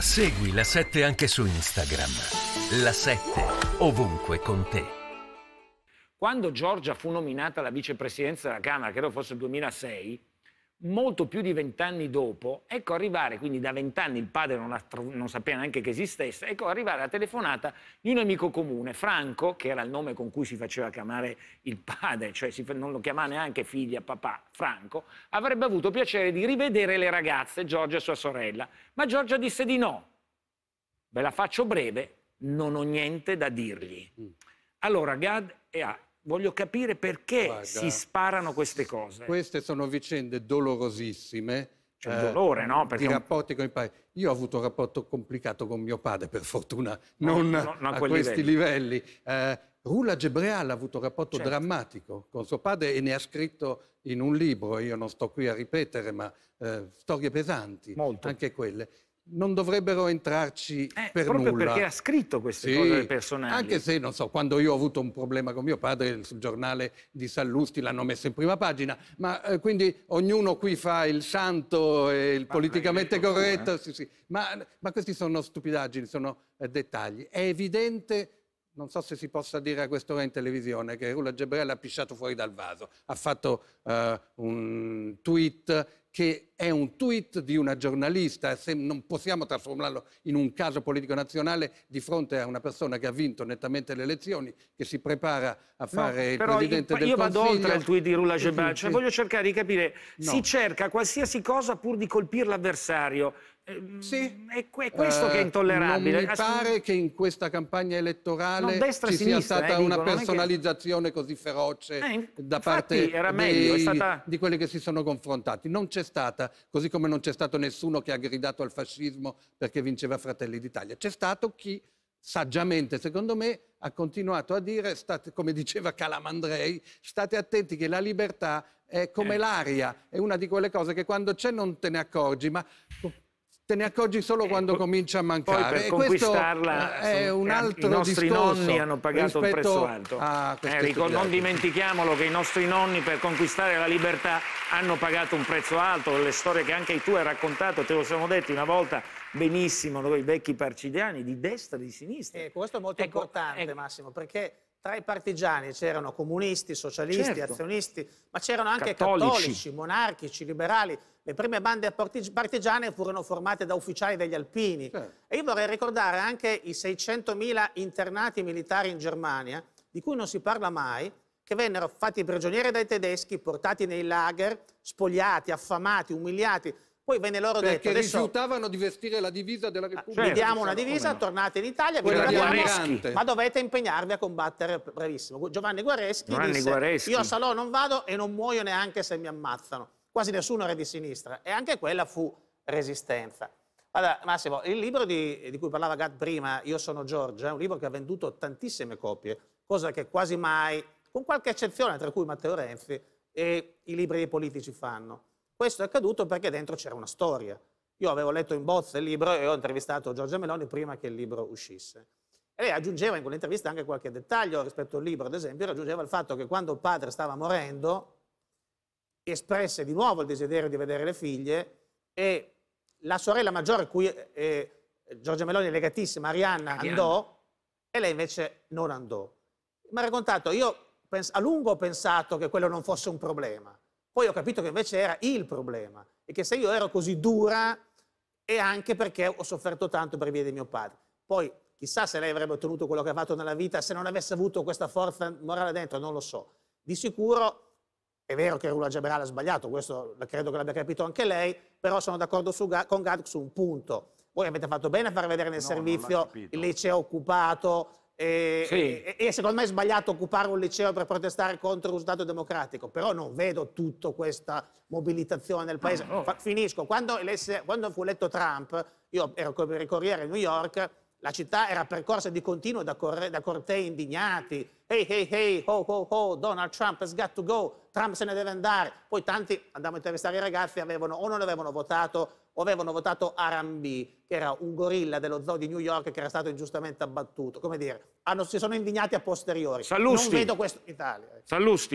Segui la 7 anche su Instagram. La 7 ovunque con te. Quando Giorgia fu nominata alla vicepresidenza della Camera, credo fosse il 2006, molto più di vent'anni dopo, ecco arrivare, quindi da vent'anni il padre non, ha, non, sapeva neanche che esistesse, ecco arrivare la telefonata di un amico comune, Franco, che era il nome con cui si faceva chiamare il padre, cioè si, non lo chiamava neanche figlia, papà, Franco, avrebbe avuto piacere di rivedere le ragazze, Giorgia e sua sorella, ma Giorgia disse di no. Ve la faccio breve, non ho niente da dirgli. Mm. Allora Gad e A Voglio capire perché Guarda, si sparano queste cose. Queste sono vicende dolorosissime. C'è eh, dolore, no? Perché... I rapporti con i padri. Io ho avuto un rapporto complicato con mio padre, per fortuna, non, no, no, a, a questi livelli. livelli. Eh, Rula Gebreal ha avuto un rapporto certo. drammatico con suo padre e ne ha scritto in un libro, io non sto qui a ripetere, ma eh, storie pesanti, Molto. anche quelle non dovrebbero entrarci eh, per proprio nulla. perché ha scritto queste sì, cose personali. Anche se, non so, quando io ho avuto un problema con mio padre, il giornale di Sallusti l'hanno messo in prima pagina, ma eh, quindi ognuno qui fa il santo e il ma ah, politicamente corretto, tu, eh? sì, sì. Ma, ma questi sono stupidaggini, sono eh, dettagli. È evidente... Non so se si possa dire a quest'ora in televisione che Rula Gebrella ha pisciato fuori dal vaso, ha fatto eh, un tweet che è un tweet di una giornalista, se non possiamo trasformarlo in un caso politico nazionale di fronte a una persona che ha vinto nettamente le elezioni, che si prepara a fare no, il Presidente io, del io Consiglio. Io vado oltre il tweet di Rula Gebac, sì, sì. voglio cercare di capire, no. si cerca qualsiasi cosa pur di colpire l'avversario, ehm, sì. È, questo che è eh, intollerabile. Non mi pare che in questa campagna elettorale no, ci sia stata eh, una dico, personalizzazione che... così feroce eh, da parte meglio, dei, stata... di quelli che si sono confrontati. Non c'è stata così come non c'è stato nessuno che ha gridato al fascismo perché vinceva Fratelli d'Italia. C'è stato chi saggiamente, secondo me, ha continuato a dire, state, come diceva Calamandrei, state attenti che la libertà è come eh. l'aria, è una di quelle cose che quando c'è non te ne accorgi, ma te ne accorgi solo eh, quando eh, comincia a mancare. Poi conquistarla è un altro i nostri nonni hanno pagato un prezzo alto. Eh, Enrico, non dimentichiamolo che i nostri nonni per conquistare la libertà hanno pagato un prezzo alto, le storie che anche tu hai raccontato, te lo siamo detti una volta benissimo noi vecchi parcidiani di destra e di sinistra. Eh, questo è molto ecco, importante ecco. Massimo, perché tra i partigiani c'erano comunisti, socialisti, certo. azionisti, ma c'erano anche cattolici. cattolici. monarchici, liberali. Le prime bande partigiane furono formate da ufficiali degli alpini. Certo. E io vorrei ricordare anche i 600.000 internati militari in Germania, di cui non si parla mai, che vennero fatti prigionieri dai tedeschi, portati nei lager, spogliati, affamati, umiliati. Poi venne loro Perché detto... Perché rifiutavano di vestire la divisa della ah, Repubblica. Ah, cioè, diamo una divisa, tornate in Italia, Quella vi guardiamo, ma dovete impegnarvi a combattere bravissimo. Giovanni Guareschi Giovanni disse, Guareschi. io a Salò non vado e non muoio neanche se mi ammazzano. Quasi nessuno era di sinistra. E anche quella fu resistenza. Allora, Massimo, il libro di, di cui parlava Gat prima, Io sono Giorgia, è un libro che ha venduto tantissime copie, cosa che quasi mai, con qualche eccezione, tra cui Matteo Renzi, e i libri dei politici fanno. Questo è accaduto perché dentro c'era una storia. Io avevo letto in bozza il libro e ho intervistato Giorgia Meloni prima che il libro uscisse. E lei aggiungeva in quell'intervista anche qualche dettaglio rispetto al libro, ad esempio, aggiungeva il fatto che quando il padre stava morendo espresse di nuovo il desiderio di vedere le figlie e la sorella maggiore, cui eh, eh, Giorgia Meloni è legatissima, Arianna, Arianna, andò e lei invece non andò. Mi ha raccontato, io pens- a lungo ho pensato che quello non fosse un problema, poi ho capito che invece era il problema e che se io ero così dura è anche perché ho sofferto tanto per via di mio padre. Poi chissà se lei avrebbe ottenuto quello che ha fatto nella vita se non avesse avuto questa forza morale dentro, non lo so. Di sicuro è vero che Rula Gebrale ha sbagliato, questo credo che l'abbia capito anche lei, però sono d'accordo Ga- con Gad su un punto. Voi avete fatto bene a far vedere nel no, servizio il liceo occupato, e, sì. e, e, secondo me è sbagliato occupare un liceo per protestare contro un risultato democratico, però non vedo tutta questa mobilitazione nel paese. No, ah, no. Fa, finisco, quando, quando, fu eletto Trump, io ero per il Corriere a New York, la città era percorsa di continuo da, corre, da cortei indignati. Hey, hey, hey, ho, ho, ho, Donald Trump has got to go, Trump se ne deve andare. Poi tanti andavamo a intervistare i ragazzi, avevano, o non avevano votato avevano votato Arambi, che era un gorilla dello zoo di New York che era stato ingiustamente abbattuto. Come dire, hanno, si sono indignati a posteriori. Sallusti. Non vedo questo in Italia. Ecco. Sallusti.